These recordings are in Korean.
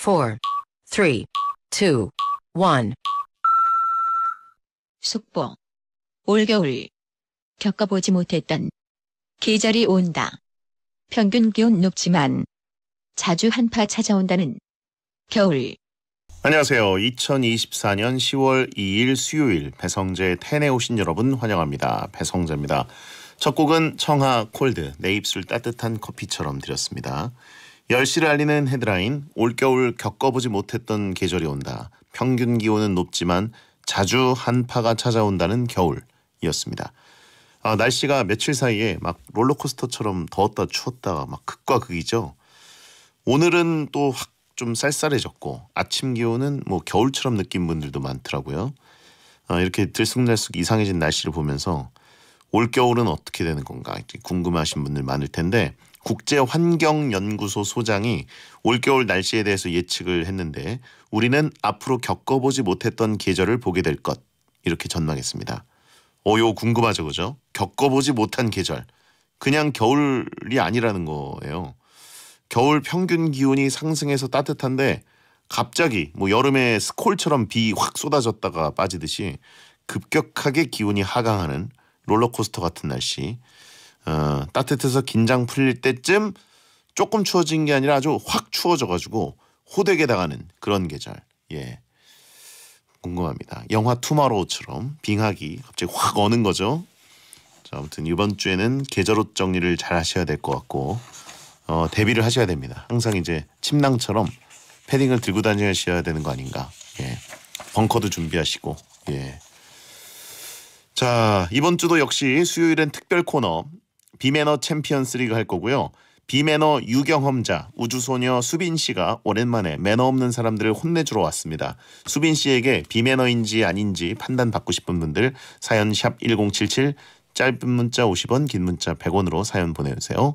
4, 3, 2, 1. 숙보. 올겨울. 겪어보지 못했던 계절이 온다. 평균 기온 높지만 자주 한파 찾아온다는 겨울. 안녕하세요. 2024년 10월 2일 수요일 배성재 텐에 오신 여러분 환영합니다. 배성재입니다. 첫 곡은 청하 콜드 내 입술 따뜻한 커피처럼 드렸습니다. 열시를 알리는 헤드라인 올겨울 겪어보지 못했던 계절이 온다. 평균 기온은 높지만 자주 한파가 찾아온다는 겨울이었습니다. 아, 날씨가 며칠 사이에 막 롤러코스터처럼 더웠다 추웠다가 막 극과 극이죠. 오늘은 또 확 좀 쌀쌀해졌고 아침 기온은 뭐 겨울처럼 느낀 분들도 많더라고요. 아, 이렇게 들쑥날쑥 이상해진 날씨를 보면서 올겨울은 어떻게 되는 건가 궁금하신 분들 많을 텐데 국제환경연구소 소장이 올겨울 날씨에 대해서 예측을 했는데 우리는 앞으로 겪어보지 못했던 계절을 보게 될 것 이렇게 전망했습니다. 어요 궁금하죠 그죠? 겪어보지 못한 계절 그냥 겨울이 아니라는 거예요. 겨울 평균 기온이 상승해서 따뜻한데 갑자기 뭐 여름에 스콜처럼 비 확 쏟아졌다가 빠지듯이 급격하게 기온이 하강하는 롤러코스터 같은 날씨 어, 따뜻해서 긴장 풀릴 때쯤 조금 추워진 게 아니라 아주 확 추워져가지고 호되게 다가는 그런 계절. 예. 궁금합니다. 영화 투마로우처럼 빙하기 갑자기 확 어는 거죠. 자, 아무튼 이번 주에는 계절 옷 정리를 잘 하셔야 될 것 같고 어, 대비를 하셔야 됩니다. 항상 이제 침낭처럼 패딩을 들고 다니셔야 되는 거 아닌가. 예. 벙커도 준비하시고. 예. 자, 이번 주도 역시 수요일엔 특별 코너 비매너 챔피언스리그 할 거고요. 비매너 유경험자 우주소녀 수빈 씨가 오랜만에 매너 없는 사람들을 혼내주러 왔습니다. 수빈 씨에게 비매너인지 아닌지 판단 받고 싶은 분들 사연 샵 #1077 짧은 문자 50원, 긴 문자 100원으로 사연 보내주세요.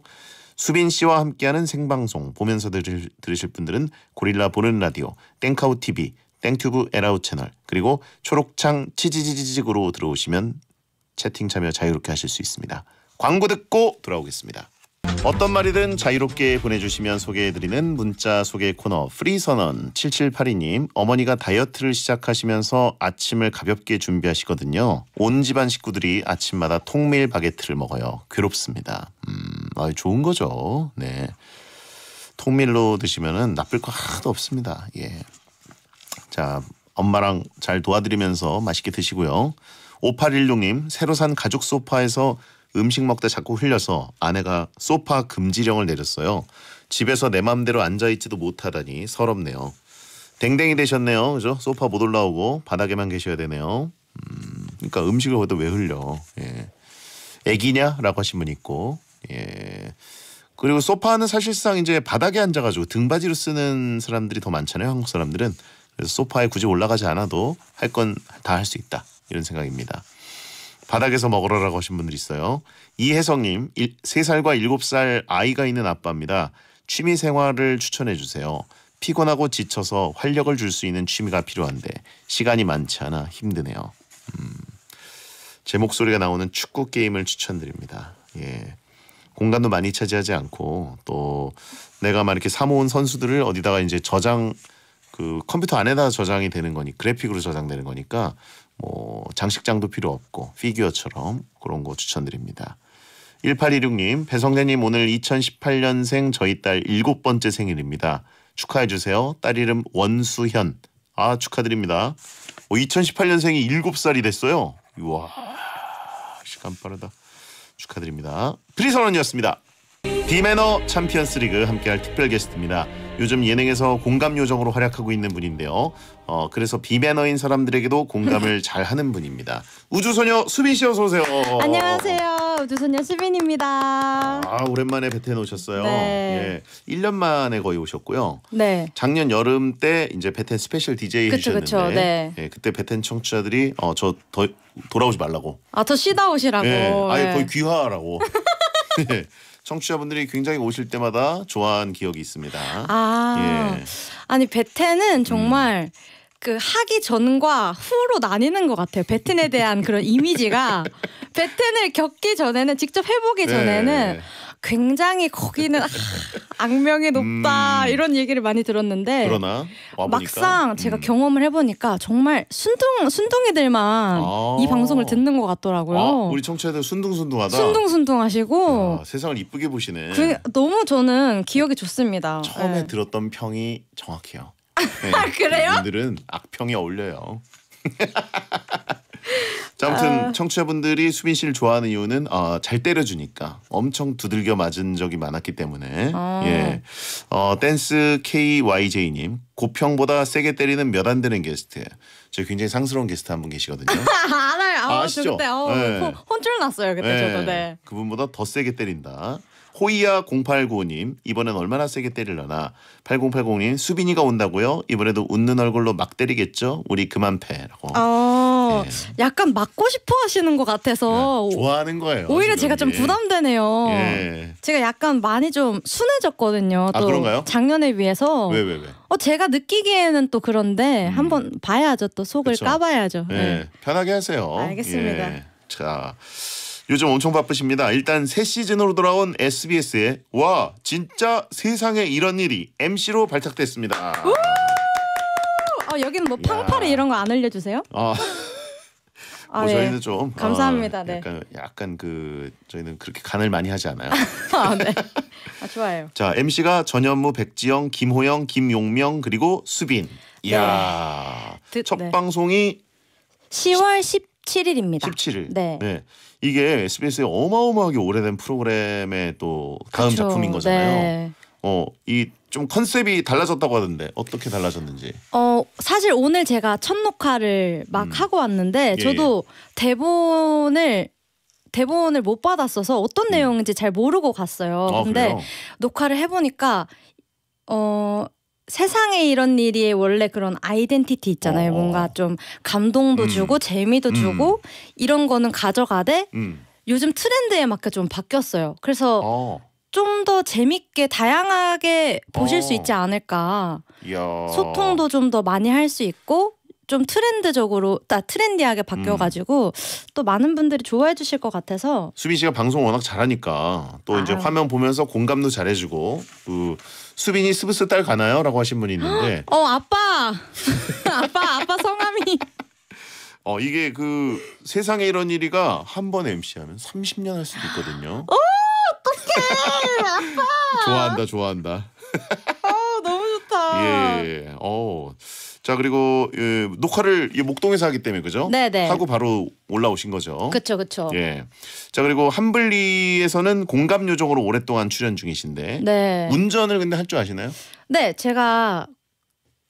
수빈 씨와 함께하는 생방송 보면서 들으실, 들으실 분들은 고릴라 보는 라디오, 땡카우 TV, 땡튜브 에라우 채널 그리고 초록창 치지지직으로 들어오시면 채팅 참여 자유롭게 하실 수 있습니다. 광고 듣고 돌아오겠습니다. 어떤 말이든 자유롭게 보내주시면 소개해드리는 문자 소개 코너 프리선언 7782님 어머니가 다이어트를 시작하시면서 아침을 가볍게 준비하시거든요. 온 집안 식구들이 아침마다 통밀 바게트를 먹어요. 괴롭습니다. 음, 아, 좋은 거죠. 네. 통밀로 드시면은 나쁠 거 하나도 없습니다. 예. 자, 엄마랑 잘 도와드리면서 맛있게 드시고요. 5816님 새로 산 가죽 소파에서 음식 먹다 자꾸 흘려서 아내가 소파 금지령을 내렸어요. 집에서 내 맘대로 앉아있지도 못하다니 서럽네요. 댕댕이 되셨네요. 그죠? 소파 못 올라오고 바닥에만 계셔야 되네요. 음, 그러니까 음식을 거기다 왜 흘려? 예. 애기냐? 라고 하신 분 있고. 예. 그리고 소파는 사실상 이제 바닥에 앉아가지고 등받이로 쓰는 사람들이 더 많잖아요. 한국 사람들은. 그래서 소파에 굳이 올라가지 않아도 할 건 다 할 수 있다. 이런 생각입니다. 바닥에서 먹으러라고 하신 분들 있어요. 이혜성님, 3살과 7살 아이가 있는 아빠입니다. 취미 생활을 추천해 주세요. 피곤하고 지쳐서 활력을 줄 수 있는 취미가 필요한데 시간이 많지 않아 힘드네요. 음, 제 목소리가 나오는 축구 게임을 추천드립니다. 예. 공간도 많이 차지하지 않고 또 내가 막 이렇게 사모은 선수들을 어디다가 이제 저장 그 컴퓨터 안에다 저장이 되는 거니 그래픽으로 저장되는 거니까 뭐 장식장도 필요 없고 피규어처럼 그런 거 추천드립니다. 1 8 1 6님 배성재님 오늘 2018년생 저희 딸 일곱 번째 생일입니다. 축하해 주세요. 딸 이름 원수현. 아 축하드립니다. 어, 2018년생이 7살이 됐어요. 우와 시간 빠르다. 축하드립니다. 프리선언이었습니다. 디매너 챔피언스리그 함께할 특별 게스트입니다. 요즘 예능에서 공감 요정으로 활약하고 있는 분인데요. 어, 그래서 비매너인 사람들에게도 공감을 잘 하는 분입니다. 우주소녀 수빈 씨 어서 오세요. 안녕하세요. 우주소녀 수빈입니다. 아, 오랜만에 베트 오셨어요. 네. 예. 1년 만에 거의 오셨고요. 네. 작년 여름 때 이제 베텐 스페셜 DJ 그쵸, 해주셨는데 그 네. 예, 그때 베텐 청취자들이 어, 저 더, 돌아오지 말라고. 아, 더 쉬다 오시라고. 예, 아예 네. 거의 귀화라고. 예. 청취자분들이 굉장히 오실 때마다 좋아한 기억이 있습니다. 아, 예. 아니 베텐은 정말 음. 그 하기 전과 후로 나뉘는 것 같아요. 베텐에 대한 그런 이미지가 베텐을 겪기 전에는 직접 해보기 네. 전에는 굉장히 거기는 악명이 높다 음. 이런 얘기를 많이 들었는데 그러나 와보니까. 막상 제가 음. 경험을 해보니까 정말 순둥 순둥이들만 아. 이 방송을 듣는 것 같더라고요. 아, 우리 청취자들 순둥순둥하다. 순둥순둥하시고 야, 세상을 이쁘게 보시네. 그, 너무 저는 기억이 좋습니다. 처음에 네. 들었던 평이 정확해요. 네. 그래요? 분들은 악평이 어울려요. 아무튼 아. 청취자분들이 수빈 씨를 좋아하는 이유는 어, 잘 때려주니까 엄청 두들겨 맞은 적이 많았기 때문에 아. 예 어, 댄스 KYJ님 고평보다 세게 때리는 몇 안 되는 게스트 저 굉장히 상스러운 게스트 한 분 계시거든요. 알아요. 아, 아 시죠 그때 어, 네. 혼쭐 났어요 그때 네. 저도. 네. 그분보다 더 세게 때린다. 호이야 0895님 이번엔 얼마나 세게 때릴려나 8080님 수빈이가 온다고요 이번에도 웃는 얼굴로 막 때리겠죠 우리 그만 패라고 어... 네. 어, 약간 맞고 싶어 하시는 것 같아서 네, 좋아하는 거예요. 오히려 지금. 제가 좀 예. 부담되네요. 예. 제가 약간 많이 좀 순해졌거든요. 아, 그런가요? 작년에 비해서. 왜, 왜, 왜? 어, 제가 느끼기에는 또 그런데 음. 한번 봐야죠. 또 속을 그쵸? 까봐야죠. 예. 네. 편하게 하세요. 알겠습니다. 예. 자. 요즘 엄청 바쁘십니다. 일단 새 시즌으로 돌아온 s b s 에와 진짜 세상에 이런 일이 MC로 발탁됐습니다. 우! 어, 여기는 뭐팡파리 이런 거안 알려주세요? 아. 아, 뭐 예. 저희는 어, 네. 좀 감사합니다. 어, 약간, 네. 약간 그 저희는 그렇게 간을 많이 하지 않아요. 아, 네. 아, 좋아요. 자 MC가 전현무, 백지영, 김호영, 김용명 그리고 수빈. 이야 네. 드, 첫 네. 방송이 10월 17일입니다. 17일. 네. 네. 이게 SBS의 어마어마하게 오래된 프로그램의 또 다음 그쵸, 작품인 거잖아요. 네. 어, 이 좀 컨셉이 달라졌다고 하던데 어떻게 달라졌는지. 어, 사실 오늘 제가 첫 녹화를 막 음. 하고 왔는데 예, 저도 예. 대본을 대본을 못 받았어서 어떤 음. 내용인지 잘 모르고 갔어요. 아, 근데 그래요? 녹화를 해 보니까 어 세상에 이런 일이 원래 그런 아이덴티티 있잖아요. 어. 뭔가 좀 감동도 음. 주고 재미도 음. 주고 이런 거는 가져가되 음. 요즘 트렌드에 맞게 좀 바뀌었어요. 그래서 어. 좀더 재밌게 다양하게 보실 어. 수 있지 않을까. 이야. 소통도 좀 더 많이 할 수 있고 좀 트렌드적으로 딱 아, 트렌디하게 바뀌어가지고 음. 또 많은 분들이 좋아해 주실 것 같아서 수빈 씨가 방송 워낙 잘하니까 또 아. 이제 화면 보면서 공감도 잘해주고 그 수빈이 스브스 딸 가나요?라고 하신 분이 있는데 어 아빠 아빠 아빠 성함이 어 이게 그 세상에 이런 일이가 한 번 MC하면 30년 할 수도 있거든요. 어? 아빠. 좋아한다 좋아한다. 아 너무 좋다. 예. 예, 예. 어. 자 그리고 예, 녹화를 목동에서 하기 때문에 그죠? 네네. 네. 하고 바로 올라오신 거죠. 그렇죠, 그렇죠. 예. 자 그리고 한블리에서는 공감 요정으로 오랫동안 출연 중이신데 네. 운전을 근데 할줄 아시나요? 네, 제가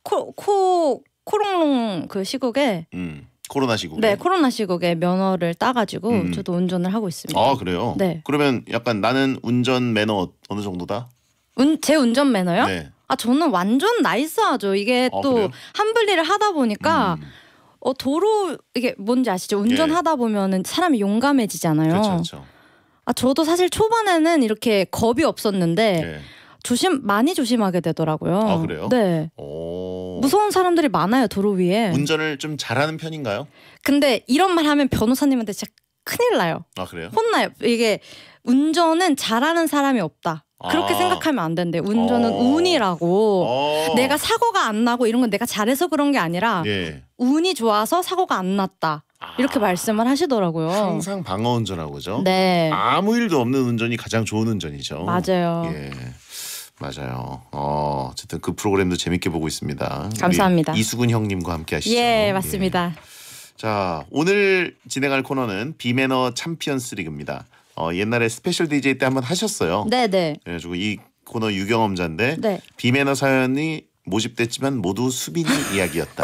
코 코 코롱롱 그 시국에 음. 코로나 시국. 네, 코로나 시국에 면허를 따가지고 음. 저도 운전을 하고 있습니다. 아 그래요? 네. 그러면 약간 나는 운전 매너 어-, 어느 정도다? 운, 제 운전 매너요? 네. 아 저는 완전 나이스하죠. 이게 아, 또 그래요? 한블리를 하다 보니까. 음. 어 도로 이게 뭔지 아시죠? 운전하다 예. 보면은 사람이 용감해지잖아요. 그렇죠. 아 저도 사실 초반에는 이렇게 겁이 없었는데 예. 조심 많이 조심하게 되더라고요. 아 그래요? 네. 오. 무서운 사람들이 많아요 도로 위에. 운전을 좀 잘하는 편인가요? 근데 이런 말 하면 변호사님한테 진짜 큰일 나요. 아 그래요? 혼나요. 이게 운전은 잘하는 사람이 없다. 아. 그렇게 아. 생각하면 안 된대. 운전은 어. 운이라고. 어. 내가 사고가 안 나고 이런 건 내가 잘해서 그런 게 아니라 예. 운이 좋아서 사고가 안 났다. 아. 이렇게 말씀을 하시더라고요. 항상 방어 운전하고죠. 네. 아무 일도 없는 운전이 가장 좋은 운전이죠. 맞아요. 예. 맞아요. 어, 어쨌든 그 프로그램도 재밌게 보고 있습니다. 감사합니다. 이수근 형님과 함께 하시죠. 예, 맞습니다. 예. 자, 오늘 진행할 코너는 비매너 챔피언스 리그입니다. 어, 옛날에 스페셜 DJ 때 한번 하셨어요. 네, 네. 그래가지고 이 코너 유경험자인데 네. 비매너 사연이 모집됐지만 모두 수빈이 이야기였다.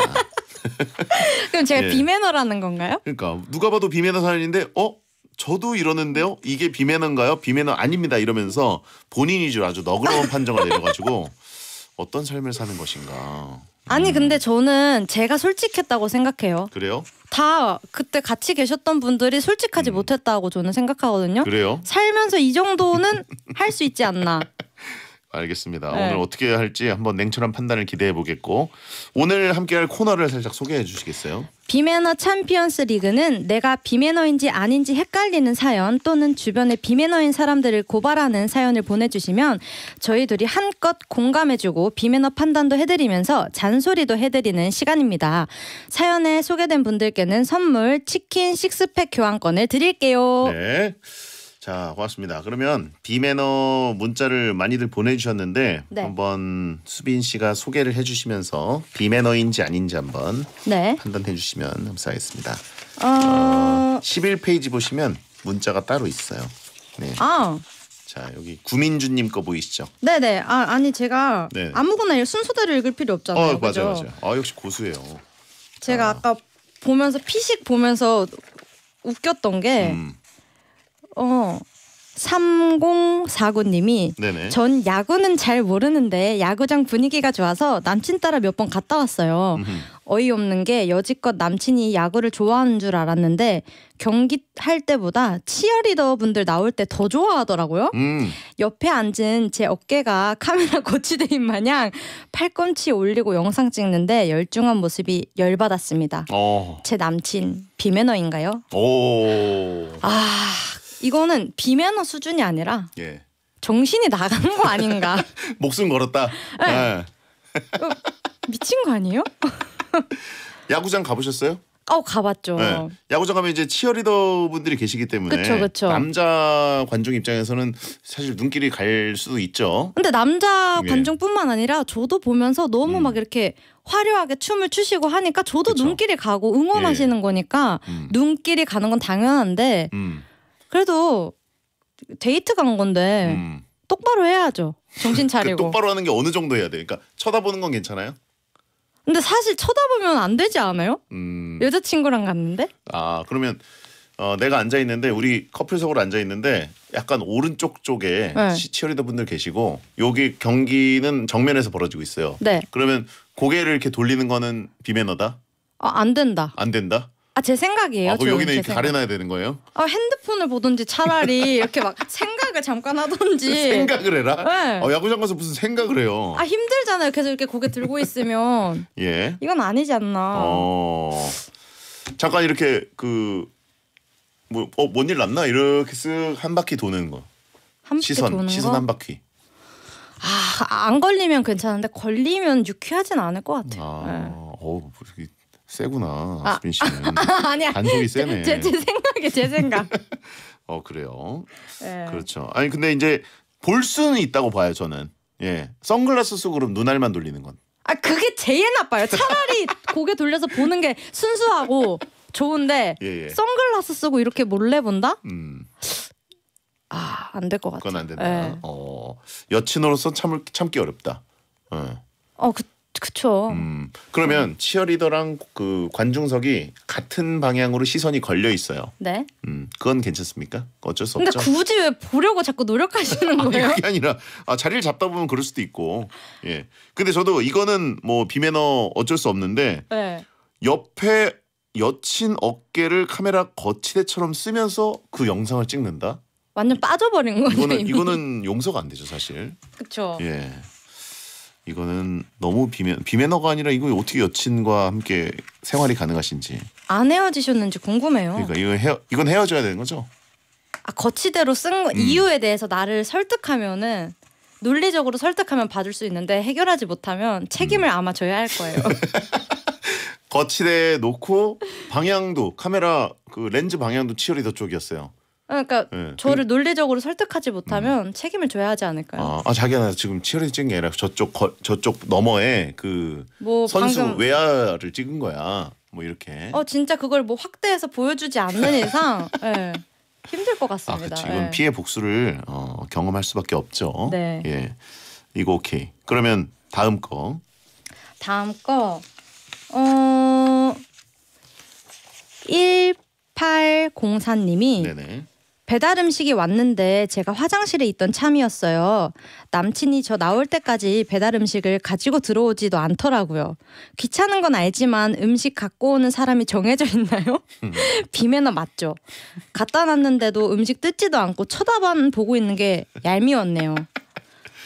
그럼 제가 예. 비매너라는 건가요? 그러니까 누가 봐도 비매너 사연인데 어? 저도 이러는데요. 이게 비매너인가요? 비매너 아닙니다. 이러면서 본인 이주 아주 너그러운 판정을 내려가지고 어떤 삶을 사는 것인가. 아니 음. 근데 저는 제가 솔직했다고 생각해요. 그래요? 다 그때 같이 계셨던 분들이 솔직하지 음. 못했다고 저는 생각하거든요. 그래요? 살면서 이 정도는 할 수 있지 않나. 알겠습니다. 네. 오늘 어떻게 할지 한번 냉철한 판단을 기대해 보겠고 오늘 함께할 코너를 살짝 소개해 주시겠어요? 비매너 챔피언스 리그는 내가 비매너인지 아닌지 헷갈리는 사연 또는 주변에 비매너인 사람들을 고발하는 사연을 보내주시면 저희 둘이 한껏 공감해주고 비매너 판단도 해드리면서 잔소리도 해드리는 시간입니다. 사연에 소개된 분들께는 선물 치킨 식스팩 교환권을 드릴게요. 네. 자, 고맙습니다. 그러면 비매너 문자를 많이들 보내주셨는데 네. 한번 수빈 씨가 소개를 해주시면서 비매너인지 아닌지 한번 네. 판단해 주시면 감사하겠습니다. 어... 어, 11페이지 보시면 문자가 따로 있어요. 네. 아. 자 여기 구민주님 거 보이시죠? 네네. 네. 아 아니 제가 네. 아무거나 순서대로 읽을 필요 없잖아요. 어, 맞아 요 맞아. 요아 역시 고수예요. 제가 아. 까 보면서 피식 보면서 웃겼던 게. 음. 어. 3049님이 네네. 전 야구는 잘 모르는데 야구장 분위기가 좋아서 남친 따라 몇 번 갔다 왔어요. 어이없는 게 여지껏 남친이 야구를 좋아하는 줄 알았는데 경기 할 때보다 치어리더 분들 나올 때 더 좋아하더라고요. 음. 옆에 앉은 제 어깨가 카메라 고치대인 마냥 팔꿈치 올리고 영상 찍는데 열중한 모습이 열받았습니다. 어. 제 남친 비매너인가요? 오. 아 이거는 비매너 수준이 아니라 예. 정신이 나간 거 아닌가? 목숨 걸었다. 네. 네. 어, 미친 거 아니에요? 야구장 가보셨어요? 어 가봤죠. 네. 야구장 가면 이제 치어리더 분들이 계시기 때문에 그쵸, 그쵸. 남자 관중 입장에서는 사실 눈길이 갈 수도 있죠. 근데 남자 예. 관중뿐만 아니라 저도 보면서 너무 음. 막 이렇게 화려하게 춤을 추시고 하니까 저도 그쵸. 눈길이 가고 응원하시는 예. 거니까 음. 눈길이 가는 건 당연한데. 음. 그래도 데이트 간 건데 음. 똑바로 해야죠. 정신 그 차리고. 그 똑바로 하는 게 어느 정도 해야 돼? 그러니까 쳐다보는 건 괜찮아요? 근데 사실 쳐다보면 안 되지 않아요? 음. 여자친구랑 갔는데? 아 그러면 어, 내가 앉아 있는데 우리 커플석으로 앉아 있는데 약간 오른쪽 쪽에 네. 치어리더 분들 계시고 여기 경기는 정면에서 벌어지고 있어요. 네. 그러면 고개를 이렇게 돌리는 거는 비매너다? 아, 안 된다. 안 된다? 아제 생각이에요. 아, 여기는 이렇게 생각. 가려놔야 되는 거예요? 아 핸드폰을 보든지 차라리 이렇게 막 생각을 잠깐 하든지. 생각을 해라. 네. 어, 야구장 가서 무슨 생각을 해요? 아 힘들잖아요. 계속 이렇게 고개 들고 있으면. 예. 이건 아니지 않나. 어. 잠깐 이렇게 그 뭐어뭔 일 났나 이렇게 쓱 한 바퀴 도는 거. 한 시선 도는 시선 한 바퀴. 아안 걸리면 괜찮은데 걸리면 유쾌하진 않을 것 같아요. 아, 네. 어 세구나 아. 수빈 씨는 아, 니야 간속이 세네. 제, 제 생각이 제 생각. 어 그래요. 네. 그렇죠. 아니 근데 이제 볼 수는 있다고 봐요 저는. 예 선글라스 쓰고 그럼 눈알만 돌리는 건. 아 그게 제일 나빠요. 차라리 고개 돌려서 보는 게 순수하고 좋은데 예, 예. 선글라스 쓰고 이렇게 몰래 본다? 음. 아안 될것 같아. 그건 안 된다. 예. 어 여친으로서 참 참기 어렵다. 어. 어 그. 그쵸. 음, 그러면 음. 치어리더랑 그 관중석이 같은 방향으로 시선이 걸려 있어요. 네. 음, 그건 괜찮습니까? 어쩔 수 근데 없죠. 굳이 왜 보려고 자꾸 노력하시는 아니, 거예요? 그게 아니라 아, 자리를 잡다 보면 그럴 수도 있고. 예. 근데 저도 이거는 뭐 비매너 어쩔 수 없는데 네. 옆에 여친 어깨를 카메라 거치대처럼 쓰면서 그 영상을 찍는다. 완전 빠져버린 거예요. 이거는 이미. 이거는 용서가 안 되죠 사실. 그쵸. 예. 이거는 너무 비매 비매너가 아니라 이거 어떻게 여친과 함께 생활이 가능하신지 안 헤어지셨는지 궁금해요. 그러니까 이거 헤어 이건 헤어져야 되는 거죠? 아 거치대로 쓴 거, 음. 이유에 대해서 나를 설득하면은 논리적으로 설득하면 받을 수 있는데 해결하지 못하면 책임을 음. 아마 져야 할 거예요. 거치대에 놓고 방향도 카메라 그 렌즈 방향도 치어리더 쪽이었어요. 아, 그러니까 네. 저를 논리적으로 설득하지 못하면 음. 책임을 져야 하지 않을까요? 아, 아 자기야 나 지금 치어리 찍은 게 아니라 저쪽 거, 저쪽 너머에 그뭐 선수 방금... 외야를 찍은 거야. 뭐 이렇게. 어 진짜 그걸 뭐 확대해서 보여주지 않는 이상 네. 힘들 것 아, 같습니다. 아, 그건 네. 피해 복수를 어, 경험할 수밖에 없죠. 네. 예, 이거 오케이. 그러면 다음 거. 다음 거. 어. 1804님이 네네. 배달 음식이 왔는데 제가 화장실에 있던 참이었어요. 남친이 저 나올 때까지 배달 음식을 가지고 들어오지도 않더라고요. 귀찮은 건 알지만 음식 갖고 오는 사람이 정해져 있나요? 비매너 맞죠. 갖다 놨는데도 음식 뜯지도 않고 쳐다만 보고 있는 게 얄미웠네요.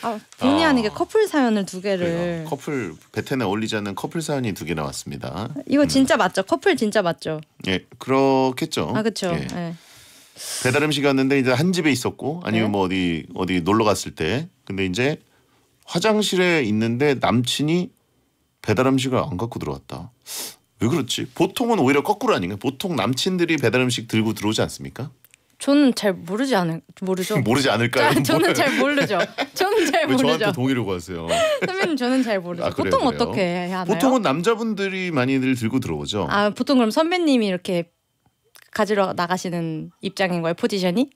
아, 본의 아니게 커플 사연을 두 개를 커플 베테나 올리자는 커플 사연이 두 개 나왔습니다. 이거 음. 진짜 음. 맞죠? 커플 진짜 맞죠? 예, 그렇겠죠. 아, 그렇죠. 예. 예. 배달 음식 이 왔는데 이제 한 집에 있었고 아니면 네. 뭐 어디 어디 놀러 갔을 때 근데 이제 화장실에 있는데 남친이 배달 음식을 안 갖고 들어왔다. 왜 그렇지? 보통은 오히려 거꾸로 아닌가? 보통 남친들이 배달 음식 들고 들어오지 않습니까? 저는 잘 모르지 않을 모르죠. 모르지 않을까요? 자, 저는 잘 모르죠. 저는 잘 모르죠. 저한테 동의를 구하세요. 선배님 저는 잘 모르죠. 아, 그래요, 보통 그래요? 어떻게 하나요? 보통은 남자분들이 많이들 들고 들어오죠. 아 보통 그럼 선배님이 이렇게 가지러 나가시는 입장인 거예요 포지션이?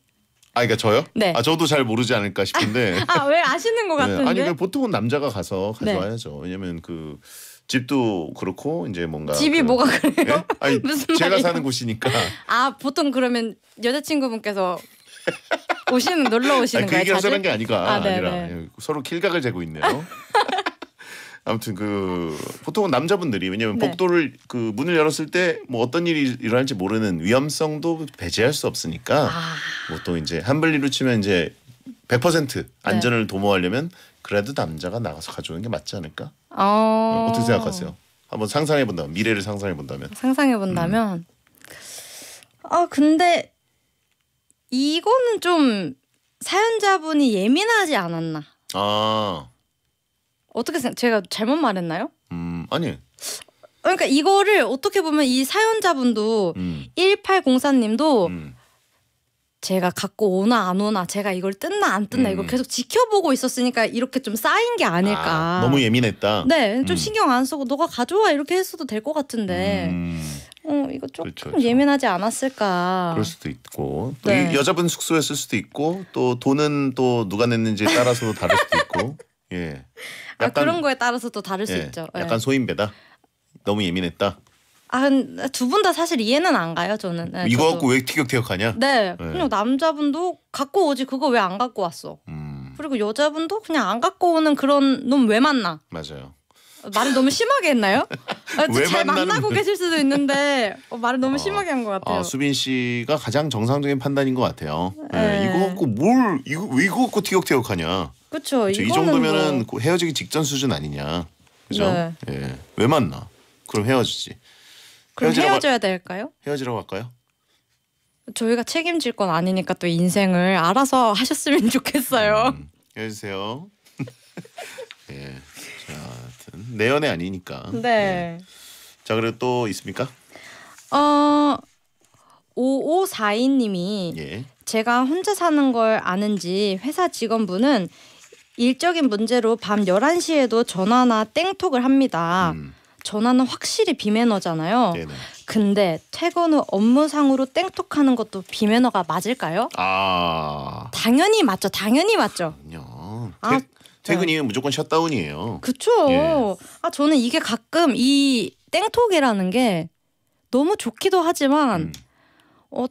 아, 그니까 저요? 네. 아, 저도 잘 모르지 않을까 싶은데. 아, 아 왜 아시는 것 같은데? 네. 아니, 그러니까 보통은 남자가 가서 네. 가져와야죠. 왜냐면 그 집도 그렇고 이제 뭔가 집이 그 뭐가 네? 그래요? 네? 아니, 무슨 말이에요? 사는 곳이니까. 아, 보통 그러면 여자친구분께서 오시는 놀러 오시는 아니, 그 거예요? 그 얘기를 하는 게 아니가 아, 네, 니라 서로 킬각을 재고 있네요. 아무튼 그 보통은 남자분들이 왜냐면 하 네. 복도를 그 문을 열었을 때 뭐 어떤 일이 일어날지 모르는 위험성도 배제할 수 없으니까 아. 뭐또 이제 한블리로 치면 이제 100% 안전을 네. 도모하려면 그래도 남자가 나가서 가져오는 게 맞지 않을까? 어... 떻게 생각하세요? 한번 상상해 본다면 미래를 상상해 본다면 상상해 음. 본다면 음. 아 근데 이거는 좀 사연자분이 예민하지 않았나? 아 어떻게 생각? 제가 잘못 말했나요? 음 아니. 그러니까 이거를 어떻게 보면 이 사연자분도 음. 1804님도 음. 제가 갖고 오나 안 오나 제가 이걸 뜯나 안 뜯나 음. 이걸 계속 지켜보고 있었으니까 이렇게 좀 쌓인 게 아닐까 아, 너무 예민했다 네좀 음. 신경 안 쓰고 너가 가져와 이렇게 했어도 될 것 같은데 음. 어 이거 조금 그렇죠, 그렇죠. 예민하지 않았을까 그럴 수도 있고 또 네. 여자분 숙소였을 수도 있고 또 돈은 또 누가 냈는지 따라서 다를 수도 있고 예. 아, 약간, 아 그런 거에 따라서 또 다를 예, 수 있죠. 약간 예. 소인배다. 너무 예민했다. 아두 분 다 사실 이해는 안 가요 저는. 네, 이거 갖고 왜 티격태격하냐? 네, 예. 그냥 남자분도 갖고 오지 그거 왜 안 갖고 왔어? 음. 그리고 여자분도 그냥 안 갖고 오는 그런 놈 왜 만나? 맞아요. 말을 너무 심하게 했나요? 아, 만나는... 만나고 계실 수도 있는데 어, 말을 너무 어, 심하게 한것 아, 같아요. 어, 수빈 씨가 가장 정상적인 판단인 것 같아요. 네. 네, 이거 갖고 뭘 이거 이거 갖고 티격태격하냐? 그렇죠. 이 정도면은 뭐... 헤어지기 직전 수준 아니냐? 그죠? 네. 예. 왜 만나? 그럼 헤어지지. 그럼 헤어져야 가... 될까요? 헤어지라고 할까요? 저희가 책임질 건 아니니까 또 인생을 알아서 하셨으면 좋겠어요. 음, 헤어세요 예. 자. 내 연애 아니니까. 네. 예. 자 그리고 또 있습니까? 어 5542님이 예. 제가 혼자 사는 걸 아는지 회사 직원분은 일적인 문제로 밤 11시에도 전화나 땡톡을 합니다. 음. 전화는 확실히 비매너잖아요. 네네. 근데 퇴근 후 업무상으로 땡톡하는 것도 비매너가 맞을까요? 아 당연히 맞죠. 당연히 맞죠. 그럼요. 아, 퇴근 네. 이면 무조건 셧다운이에요. 그쵸. 예. 아 저는 이게 가끔 이 땡톡이라는 게 너무 좋기도 하지만 음. 어.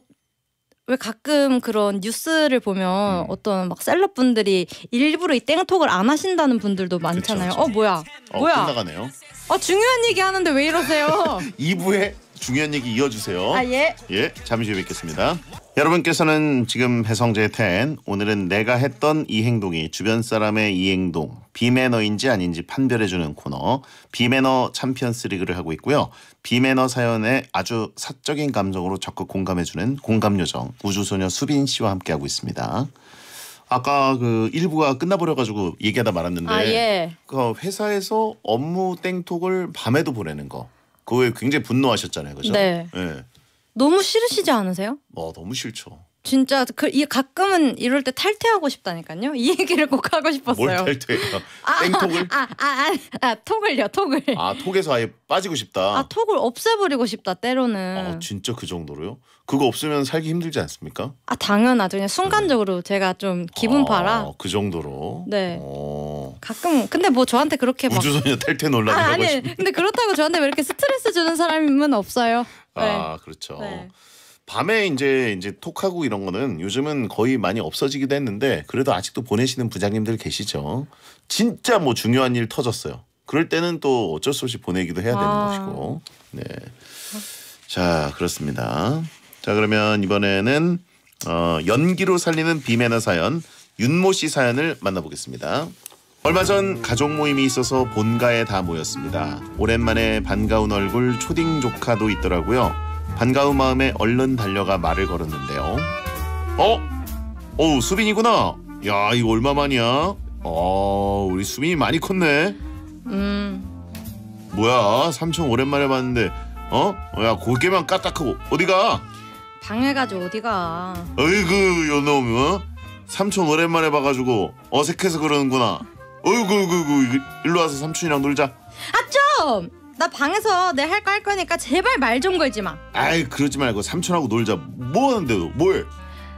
왜 가끔 그런 뉴스를 보면 음. 어떤 막 셀럽분들이 일부러 이 땡톡을 안 하신다는 분들도 많잖아요. 그쵸, 그쵸. 어 뭐야? 어, 뭐야? 끝나가네요. 아 중요한 얘기 하는데 왜 이러세요? 2부에 중요한 얘기 이어주세요. 아, 예. 예, 잠시 후에 뵙겠습니다. 여러분께서는 지금 배성재의 텐 오늘은 내가 했던 이 행동이 주변 사람의 이 행동 비매너인지 아닌지 판별해주는 코너 비매너 챔피언스 리그를 하고 있고요. 비매너 사연에 아주 사적인 감정으로 적극 공감해주는 공감요정 우주소녀 수빈 씨와 함께하고 있습니다. 아까 그 일부가 끝나버려가지고 얘기하다 말았는데 아, 예. 그 회사에서 업무 땡톡을 밤에도 보내는 거 그거에 굉장히 분노하셨잖아요, 그죠? 네. 예. 너무 싫으시지 않으세요? 와 너무 싫죠. 진짜 그 이- 가끔은 이럴 때 탈퇴하고 싶다니까요. 이 얘기를 꼭 하고 싶었어요. 탈퇴해요? 아, 아, 땡톡을? 아아 아, 아, 아, 톡을요, 톡을. 아 톡에서 아예 빠지고 싶다. 아 톡을 없애버리고 싶다 때로는. 아, 진짜 그 정도로요? 그거 없으면 살기 힘들지 않습니까? 아 당연하죠. 그냥 순간적으로 네. 제가 좀 기분 봐라. 아, 그 정도로. 네. 어. 가끔 근데 뭐 저한테 그렇게 막 우주소녀 탈퇴 논란이 아, 아니 싶 근데 그렇다고 저한테 왜 이렇게 스트레스 주는 사람은 없어요. 아, 네. 아 그렇죠. 네. 밤에 이제 이제 톡하고 이런 거는 요즘은 거의 많이 없어지기도 했는데 그래도 아직도 보내시는 부장님들 계시죠. 진짜 뭐 중요한 일 터졌어요. 그럴 때는 또 어쩔 수 없이 보내기도 해야 되는 아. 것이고. 네. 자 그렇습니다. 자 그러면 이번에는 어, 연기로 살리는 비매너 사연 윤모 씨 사연을 만나보겠습니다. 얼마 전 가족 모임이 있어서 본가에 다 모였습니다. 오랜만에 반가운 얼굴 초딩 조카도 있더라고요. 반가운 마음에 얼른 달려가 말을 걸었는데요. 어? 어 수빈이구나. 야 이거 얼마만이야? 어 우리 수빈이 많이 컸네. 음. 뭐야 삼촌 오랜만에 봤는데 어? 야 고개만 까딱하고 어디가? 당해가지 어디가. 어이구 요놈 어? 삼촌 오랜만에 봐가지고 어색해서 그러는구나. 어이구 어이구 일로 와서 삼촌이랑 놀자. 아 좀! 나 방에서 내 할 거 할 거니까 제발 말 좀 걸지 마. 아이 그러지 말고 삼촌하고 놀자. 뭐하는데 뭘?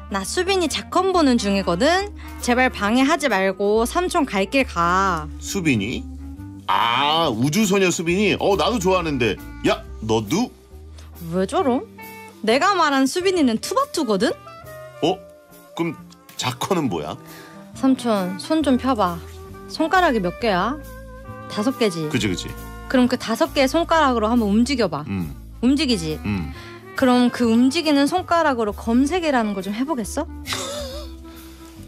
나 수빈이 작품 보는 중이거든. 제발 방해하지 말고 삼촌 갈 길 가. 수빈이? 아 우주소녀 수빈이? 어 나도 좋아하는데. 야 너도? 왜 저럼? 내가 말한 수빈이는 투바투거든? 어? 그럼 자커는 뭐야? 삼촌 손 좀 펴봐 손가락이 몇 개야? 다섯 개지? 그지 그지 그럼 그 다섯 개의 손가락으로 한번 움직여봐 음. 움직이지? 음. 그럼 그 움직이는 손가락으로 검색이라는 걸 좀 해보겠어?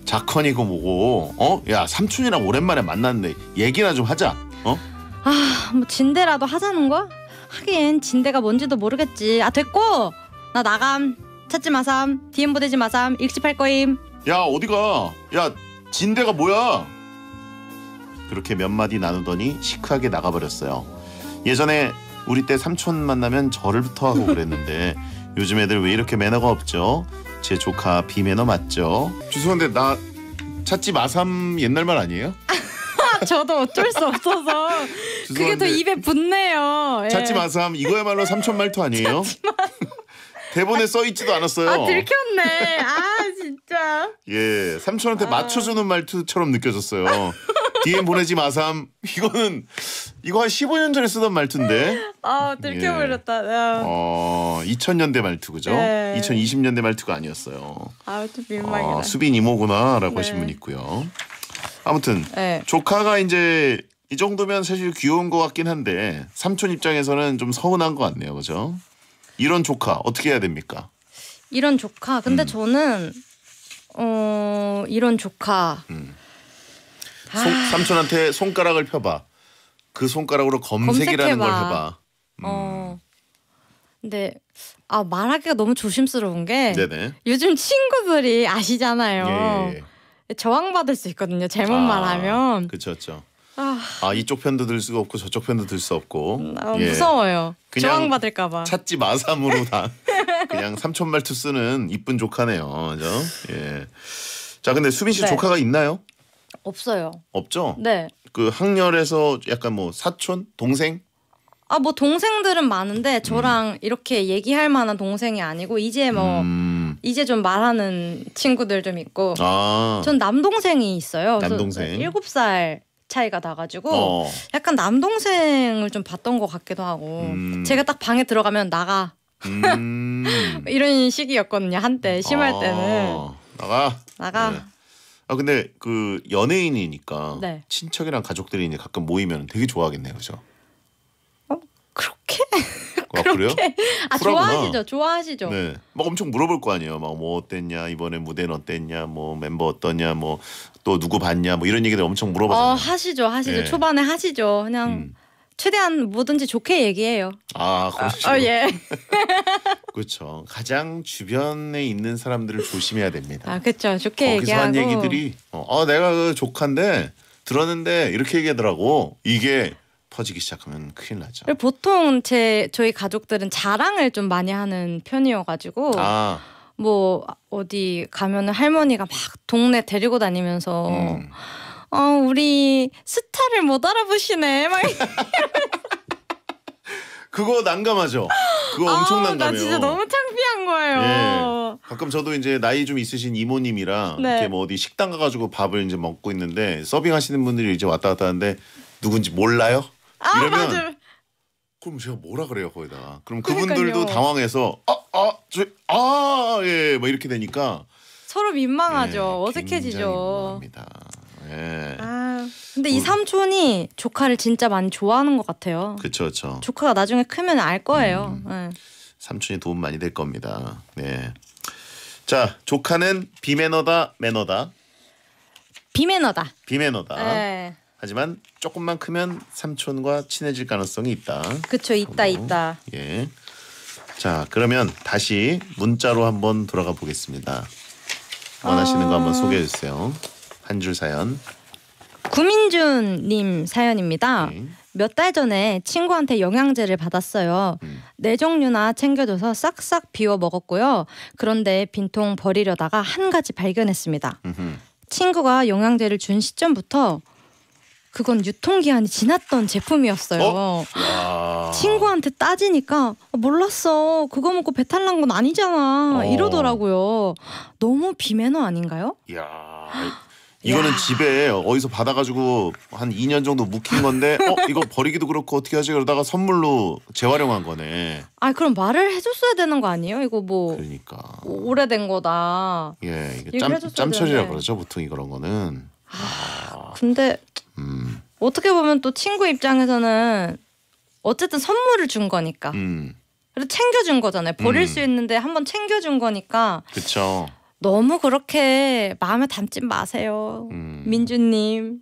자컨이고 뭐고 어? 야 삼촌이랑 오랜만에 만났는데 얘기나 좀 하자 어? 아뭐 진대라도 하자는 거야? 하긴 진대가 뭔지도 모르겠지 아 됐고 나 나감. 찾지 마삼. DM 보내지 마삼. 일집할 거임. 야 어디가? 야 진대가 뭐야? 그렇게 몇 마디 나누더니 시크하게 나가버렸어요. 예전에 우리 때 삼촌 만나면 저를부터 하고 그랬는데 요즘 애들 왜 이렇게 매너가 없죠? 제 조카 비매너 맞죠? 죄송한데 나 찾지 마삼 옛날 말 아니에요? 저도 어쩔 수 없어서 그게 더 입에 붙네요. 예. 찾지 마삼 이거야말로 삼촌 말투 아니에요? 찾지 마. 대본에 써 있지도 않았어요. 아 들켰네. 아 진짜. 예, 삼촌한테 아... 맞춰주는 말투처럼 느껴졌어요. DM 보내지 마삼. 이거는 이거 한 15년 전에 쓰던 말투인데. 아 들켜버렸다. 예. 아. 어 2000년대 말투 그죠? 네. 2020년대 말투가 아니었어요. 아또 민망해. 아, 수빈 이모구나라고 네. 하신 분 있고요. 아무튼 네. 조카가 이제 이 정도면 사실 귀여운 것 같긴 한데 삼촌 입장에서는 좀 서운한 것 같네요, 그죠? 이런 조카 어떻게 해야 됩니까? 이런 조카. 근데 음. 저는 어 이런 조카. 음. 소, 아. 삼촌한테 손가락을 펴봐. 그 손가락으로 검색이라는 검색해봐. 걸 해봐. 음. 어. 근데 아 말하기가 너무 조심스러운 게 네네. 요즘 친구들이 아시잖아요. 예. 예, 예. 저항받을 수 있거든요. 잘못 아, 말하면. 그렇죠. 아, 아 이쪽 편도 들 수가 없고 저쪽 편도 들 수 없고 아, 예. 무서워요. 저항 받을까 봐. 찾지 마삼으로 다 그냥 삼촌 말투 쓰는 이쁜 조카네요. 그죠? 예. 자, 근데 수빈 씨 네. 조카가 있나요? 없어요. 없죠? 네. 그 학렬에서 약간 뭐 사촌, 동생? 아, 뭐 동생들은 많은데 저랑 음. 이렇게 얘기할 만한 동생이 아니고 이제 뭐 음. 이제 좀 말하는 친구들 좀 있고. 아. 전 남동생이 있어요. 남동생. 7살 차이가 나가지고 어. 약간 남동생을 좀 봤던 것 같기도 하고 음. 제가 딱 방에 들어가면 나가 음. 이런 시기였거든요 한때 심할 아. 때는 나가 나가 네. 아 근데 그 연예인이니까 네. 친척이랑 가족들이 이제 가끔 모이면 되게 좋아하겠네요 그죠? 어 그렇게 아, 그래요? 아 좋아하시죠, 좋아하시죠. 네, 막 엄청 물어볼 거 아니에요. 막 뭐 어땠냐 이번에 무대는 어땠냐, 뭐 멤버 어떠냐, 뭐또 누구 봤냐 뭐 이런 얘기들 엄청 물어봤잖요 어, 하시죠, 하시죠. 예. 초반에 하시죠. 그냥 음. 최대한 뭐든지 좋게 얘기해요. 아, 그렇죠. 아, 어, 예. 그렇죠. 가장 주변에 있는 사람들을 조심해야 됩니다. 아, 그렇죠. 좋게 거기서 얘기하고. 거기서 한 얘기들이 어, 어 내가 그 조카인데 들었는데 이렇게 얘기하더라고. 이게 퍼지기 시작하면 큰일 나죠. 보통 제 저희 가족들은 자랑을 좀 많이 하는 편이어가지고 아. 뭐 어디 가면은 할머니가 막 동네 데리고 다니면서 음. 어 우리 스타를 못 알아보시네 막 그거 난감하죠. 그거 엄청 아 난감해요. 나 진짜 너무 창피한 거예요. 예. 가끔 저도 이제 나이 좀 있으신 이모님이랑 네. 이렇게 뭐 어디 식당 가가지고 밥을 이제 먹고 있는데 서빙하시는 분들이 이제 왔다 갔다 하는데 누군지 몰라요? 아, 이러면 아, 그럼 제가 뭐라 그래요 거기다. 그럼 그분들도 그러니까요. 당황해서 어 아, 저, 아, 예, 뭐 이렇게 되니까 서로 민망하죠. 예, 어색해지죠. 민망합니다. 예. 아, 근데 이 뭐. 삼촌이 조카를 진짜 많이 좋아하는 것 같아요. 그렇죠, 그렇죠. 조카가 나중에 크면 알 거예요. 음, 예. 삼촌이 도움 많이 될 겁니다. 네. 자, 조카는 비매너다, 매너다. 비매너다. 비매너다. 예. 하지만 조금만 크면 삼촌과 친해질 가능성이 있다. 그쵸, 있다, 하고. 있다. 예. 자 그러면 다시 문자로 한번 돌아가 보겠습니다. 원하시는 어... 거 한번 어. 소개해 주세요. 한 줄 사연. 구민준님 사연입니다. 네. 몇달 전에 친구한테 영양제를 받았어요. 음. 네 종류나 챙겨줘서 싹싹 비워 먹었고요. 그런데 빈통 버리려다가 한 가지 발견했습니다. 음흠. 친구가 영양제를 준 시점부터 그건 유통기한이 지났던 제품이었어요. 어? 친구한테 따지니까 어, 몰랐어. 그거 먹고 배탈 난 건 아니잖아. 어. 이러더라고요. 너무 비매너 아닌가요? 이야. 이거는 야. 집에 어디서 받아가지고 한 2년 정도 묵힌 건데 어 이거 버리기도 그렇고 어떻게 하지 그러다가 선물로 재활용한 거네. 아 그럼 말을 해줬어야 되는 거 아니에요? 이거 뭐 그러니까 오래된 거다. 예, 이게 짬, 짬철이라 그러죠 보통 이런 거는. 아. 근데 음. 어떻게 보면 또 친구 입장에서는 어쨌든 선물을 준 거니까. 음. 그래 챙겨준 거잖아요. 버릴 음. 수 있는데 한번 챙겨준 거니까. 그렇죠. 너무 그렇게 마음에 담지 마세요, 음. 민주님.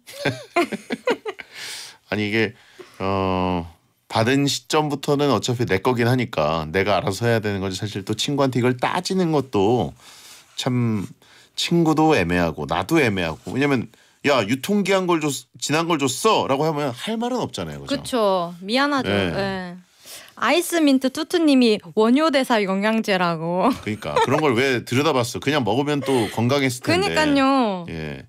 아니 이게 어 받은 시점부터는 어차피 내 거긴 하니까 내가 알아서 해야 되는 거지 사실 또 친구한테 이걸 따지는 것도 참 친구도 애매하고 나도 애매하고 왜냐면 야 유통기한 걸 줬, 지난 걸 줬어라고 하면 할 말은 없잖아요. 그렇죠. 미안하죠. 네. 네. 예. 아이스민트 투투님이 원효대사 영양제라고. 그러니까 그런 걸 왜 들여다봤어? 그냥 먹으면 또 건강했을 텐데. 그니까요. 예.